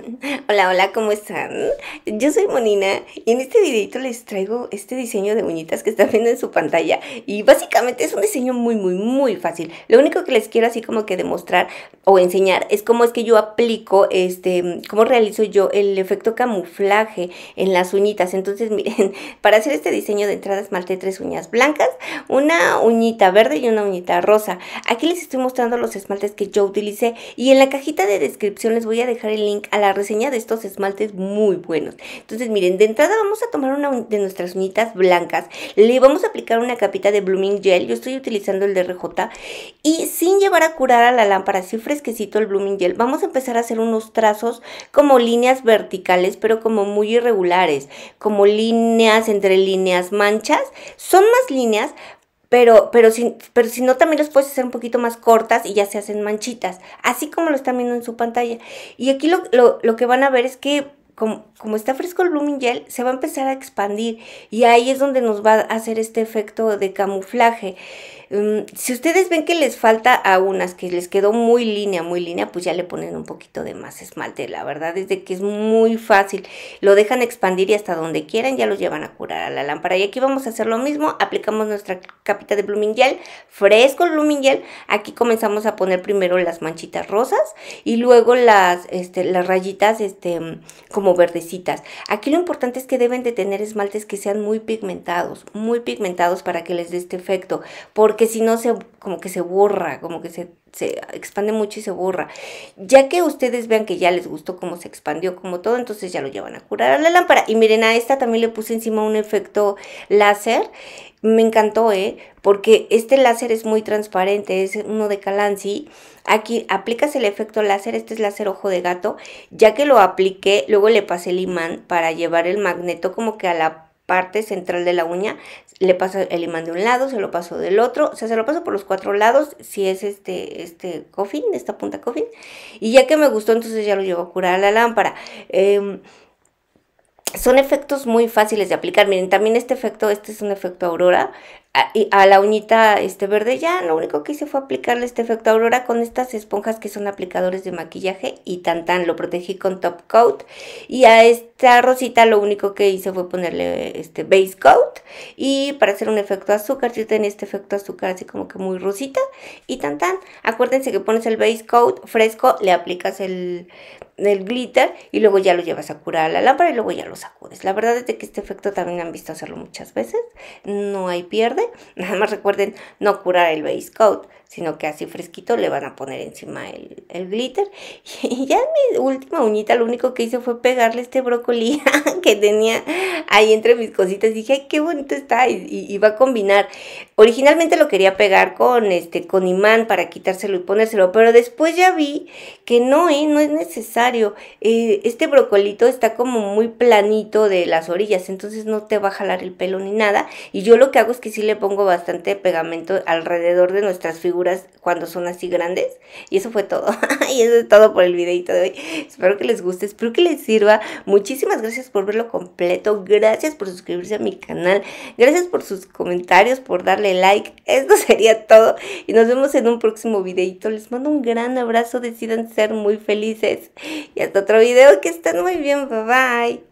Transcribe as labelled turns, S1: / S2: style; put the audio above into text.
S1: Hola, hola, ¿cómo están? Yo soy Monina y en este videito les traigo este diseño de uñitas que están viendo en su pantalla y básicamente es un diseño muy, muy, muy fácil. Lo único que les quiero así como que demostrar o enseñar es cómo es que yo aplico, este, cómo realizo yo el efecto camuflaje en las uñitas. Entonces, miren, para hacer este diseño de entrada esmalte tres uñas blancas, una uñita verde y una uñita rosa. Aquí les estoy mostrando los esmaltes que yo utilicé y en la cajita de descripción les voy a dejar el link a la la reseña de estos esmaltes muy buenos. Entonces, miren, de entrada vamos a tomar una de nuestras uñitas blancas, le vamos a aplicar una capita de Blooming Gel, yo estoy utilizando el de RJ, y sin llevar a curar a la lámpara, así fresquecito el Blooming Gel, vamos a empezar a hacer unos trazos como líneas verticales, pero como muy irregulares, como líneas entre líneas manchas, son más líneas, pero, pero, si, pero si no también los puedes hacer un poquito más cortas y ya se hacen manchitas, así como lo están viendo en su pantalla. Y aquí lo, lo que van a ver es que como, está fresco el blooming gel, se va a empezar a expandir y ahí es donde nos va a hacer este efecto de camuflaje. Mm, si ustedes ven que les falta a unas que les quedó muy línea, muy línea, pues ya le ponen un poquito de más esmalte. La verdad es que es muy fácil. Lo dejan expandir y hasta donde quieran ya lo llevan a curar a la lámpara. Y aquí vamos a hacer lo mismo. Aplicamos nuestra capita de blooming gel, fresco el blooming gel. Aquí comenzamos a poner primero las manchitas rosas y luego las, este, las rayitas este, mm, como verdecitas. Aquí lo importante es que deben de tener esmaltes que sean muy pigmentados, muy pigmentados para que les dé este efecto, porque si no se como que se borra, como que se, expande mucho y se borra. Ya que ustedes vean que ya les gustó cómo se expandió, como todo, entonces ya lo llevan a curar a la lámpara. Y miren, a esta también le puse encima un efecto láser. Me encantó, ¿eh? Porque este láser es muy transparente, es uno de Calancy. Aquí aplicas el efecto láser, este es láser ojo de gato. Ya que lo apliqué, luego le le pasé el imán para llevar el magneto como que a la parte central de la uña, le pasa el imán de un lado, se lo paso del otro, o sea, se lo paso por los cuatro lados, si es este, este coffin, esta punta coffin, y ya que me gustó, entonces ya lo llevo a curar a la lámpara. Em, son efectos muy fáciles de aplicar. Miren, también este efecto, este es un efecto aurora, a, la uñita este verde ya lo único que hice fue aplicarle este efecto aurora con estas esponjas que son aplicadores de maquillaje y tan tan lo protegí con top coat y a esta rosita lo único que hice fue ponerle este base coat y para hacer un efecto azúcar yo tenía este efecto azúcar así como que muy rosita y tan tan acuérdense que pones el base coat fresco le aplicas el el glitter y luego ya lo llevas a curar a la lámpara y luego ya lo sacudes. La verdad es que este efecto también han visto hacerlo muchas veces, no hay pierde nada más recuerden no curar el base coat sino que así fresquito le van a poner encima el, glitter. Y ya mi última uñita lo único que hice fue pegarle este brócoli que tenía ahí entre mis cositas. dije, ay, qué bonito está y, va a combinar. Originalmente lo quería pegar con, este, con imán para quitárselo y ponérselo, pero después ya vi que no, ¿eh? no es necesario. Eh, este brocolito está como muy planito de las orillas, entonces no te va a jalar el pelo ni nada. Y yo lo que hago es que sí le pongo bastante pegamento alrededor de nuestras figuras cuando son así grandes. Y eso fue todo. y eso es todo por el videito de hoy. Espero que les guste, espero que les sirva. Muchísimas gracias por verlo completo. Gracias por suscribirse a mi canal. Gracias por sus comentarios, por darle like. Esto sería todo. Y nos vemos en un próximo videito. Les mando un gran abrazo. Decidan ser muy felices. Y hasta otro video. Que estén muy bien. Bye bye.